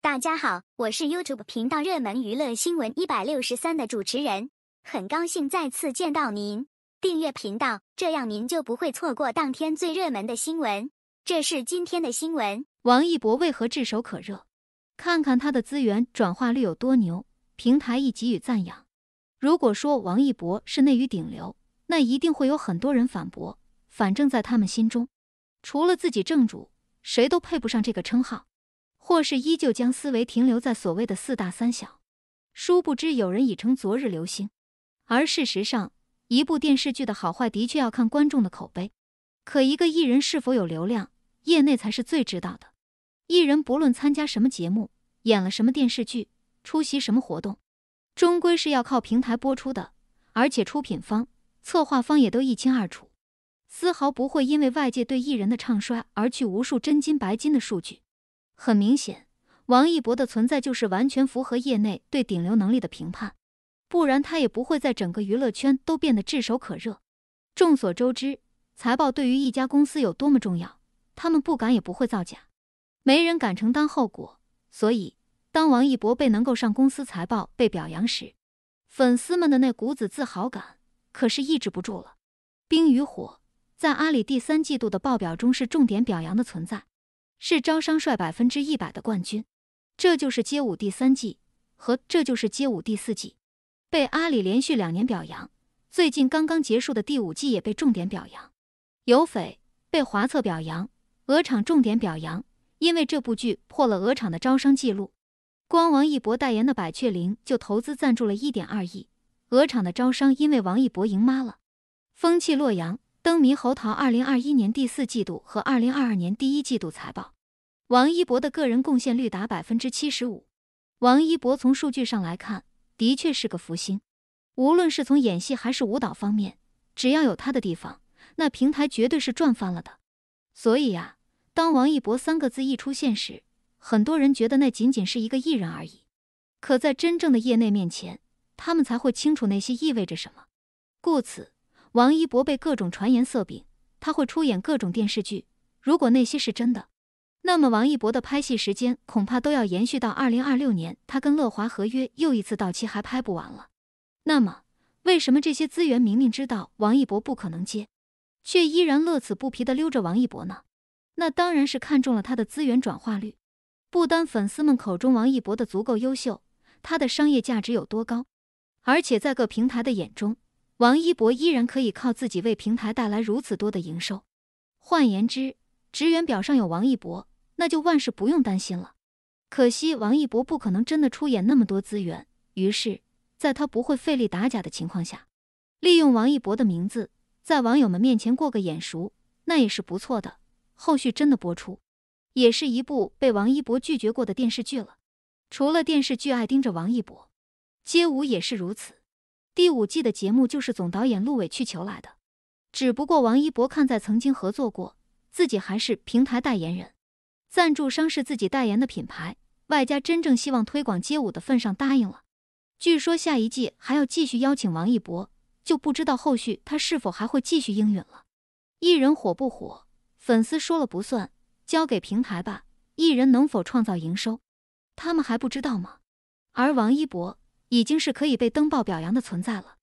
大家好，我是 YouTube 频道热门娱乐新闻一百六十三的主持人，很高兴再次见到您。订阅频道，这样您就不会错过当天最热门的新闻。这是今天的新闻：王一博为何炙手可热？看看他的资源转化率有多牛，平台亦给予赞扬。如果说王一博是内娱顶流，那一定会有很多人反驳。反正，在他们心中，除了自己正主，谁都配不上这个称号。或是依旧将思维停留在所谓的四大三小，殊不知有人已成昨日流星。而事实上，一部电视剧的好坏的确要看观众的口碑，可一个艺人是否有流量，业内才是最知道的。艺人不论参加什么节目，演了什么电视剧，出席什么活动，终归是要靠平台播出的，而且出品方、策划方也都一清二楚，丝毫不会因为外界对艺人的唱衰而去无数真金白金的数据。很明显，王一博的存在就是完全符合业内对顶流能力的评判，不然他也不会在整个娱乐圈都变得炙手可热。众所周知，财报对于一家公司有多么重要，他们不敢也不会造假，没人敢承担后果。所以，当王一博被能够上公司财报被表扬时，粉丝们的那股子自豪感可是抑制不住了。冰与火在阿里第三季度的报表中是重点表扬的存在。是招商率百分之一百的冠军，这就是街舞第三季和这就是街舞第四季被阿里连续两年表扬，最近刚刚结束的第五季也被重点表扬。有匪被华策表扬，鹅厂重点表扬，因为这部剧破了鹅厂的招商记录。光王一博代言的百雀羚就投资赞助了一点二亿，鹅厂的招商因为王一博赢麻了，风气洛阳。登猕猴桃二零二一年第四季度和二零二二年第一季度财报，王一博的个人贡献率达百分之七十五。王一博从数据上来看，的确是个福星。无论是从演戏还是舞蹈方面，只要有他的地方，那平台绝对是赚翻了的。所以呀，当王一博三个字一出现时，很多人觉得那仅仅是一个艺人而已。可在真正的业内面前，他们才会清楚那些意味着什么。故此。王一博被各种传言色饼，他会出演各种电视剧。如果那些是真的，那么王一博的拍戏时间恐怕都要延续到二零二六年，他跟乐华合约又一次到期还拍不完了。那么，为什么这些资源明明知道王一博不可能接，却依然乐此不疲的溜着王一博呢？那当然是看中了他的资源转化率。不单粉丝们口中王一博的足够优秀，他的商业价值有多高，而且在各平台的眼中。王一博依然可以靠自己为平台带来如此多的营收，换言之，职员表上有王一博，那就万事不用担心了。可惜王一博不可能真的出演那么多资源，于是，在他不会费力打假的情况下，利用王一博的名字在网友们面前过个眼熟，那也是不错的。后续真的播出，也是一部被王一博拒绝过的电视剧了。除了电视剧，爱盯着王一博，街舞也是如此。第五季的节目就是总导演陆伟去求来的，只不过王一博看在曾经合作过，自己还是平台代言人，赞助商是自己代言的品牌，外加真正希望推广街舞的份上答应了。据说下一季还要继续邀请王一博，就不知道后续他是否还会继续应允了。艺人火不火，粉丝说了不算，交给平台吧。艺人能否创造营收，他们还不知道吗？而王一博。已经是可以被登报表扬的存在了。